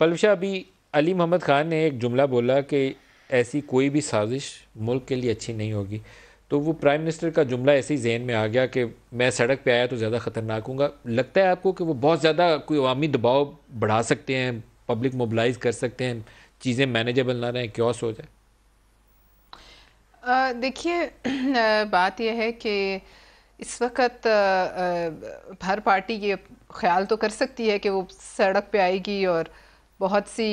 पलवशा अभी अली मोहम्मद ख़ान ने एक जुमला बोला कि ऐसी कोई भी साजिश मुल्क के लिए अच्छी नहीं होगी तो वो प्राइम मिनिस्टर का जुमला ऐसे ही जहन में आ गया कि मैं सड़क पे आया तो ज़्यादा ख़तरनाक हूँ लगता है आपको कि वो बहुत ज़्यादा कोई अवामी दबाव बढ़ा सकते हैं पब्लिक मोबलाइज कर सकते हैं चीज़ें मैनेजेबल ना रहें क्यों हो जाए देखिए बात यह है कि इस वक्त हर पार्टी ये ख्याल तो कर सकती है कि वो सड़क पे आएगी और आ, बहुत सी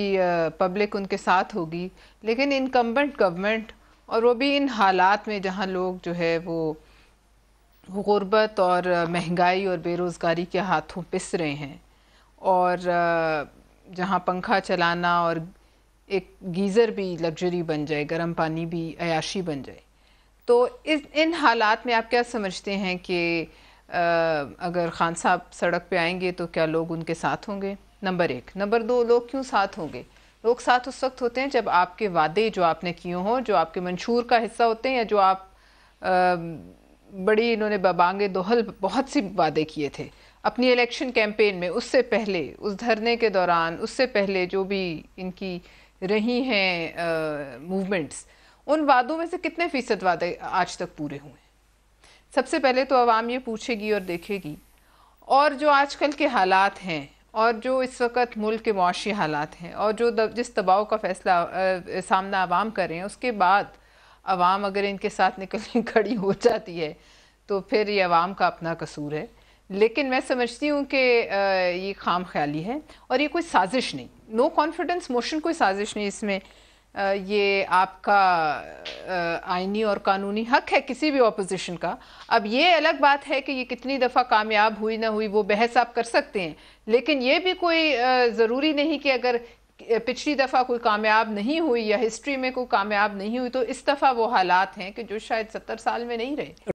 पब्लिक उनके साथ होगी लेकिन इनकम्बेंट गवर्नमेंट और वो भी इन हालात में जहाँ लोग जो है वो गुर्बत और महंगाई और बेरोज़गारी के हाथों पिस रहे हैं और जहाँ पंखा चलाना और एक गीज़र भी लग्जरी बन जाए गर्म पानी भी अयाशी बन जाए तो इस इन हालात में आप क्या समझते हैं कि अगर ख़ान साहब सड़क पे आएंगे तो क्या लोग उनके साथ होंगे नंबर एक नंबर दो लोग क्यों साथ होंगे लोग साथ उस वक्त होते हैं जब आपके वादे जो आपने किए हों जो आपके मंशूर का हिस्सा होते हैं या जो आप आ, बड़ी इन्होंने बबांगे दोहल बहुत सी वादे किए थे अपनी इलेक्शन कैंपेन में उससे पहले उस धरने के दौरान उससे पहले जो भी इनकी रही हैं मूवमेंट्स उन वादों में से कितने फ़ीसद वादे आज तक पूरे हुए सबसे पहले तो आवाम ये पूछेगी और देखेगी और जो आजकल के हालात हैं और जो इस वक्त मुल्क के मुशी हालात हैं और जो दब, जिस दबाव का फैसला आ, सामना आवाम कर रहे हैं उसके बाद आवाम अगर इनके साथ निकलने खड़ी हो जाती है तो फिर ये आवाम का अपना कसूर है लेकिन मैं समझती हूँ कि ये खाम ख्याली है और ये कोई साजिश नहीं नो कॉन्फिडेंस मोशन कोई साजिश नहीं इसमें ये आपका आइनी और कानूनी हक है किसी भी ऑपोजिशन का अब ये अलग बात है कि ये कितनी दफ़ा कामयाब हुई ना हुई वो बहस आप कर सकते हैं लेकिन ये भी कोई ज़रूरी नहीं कि अगर पिछली दफ़ा कोई कामयाब नहीं हुई या हिस्ट्री में कोई कामयाब नहीं हुई तो इस दफ़ा वो हालात हैं कि जो शायद सत्तर साल में नहीं रहे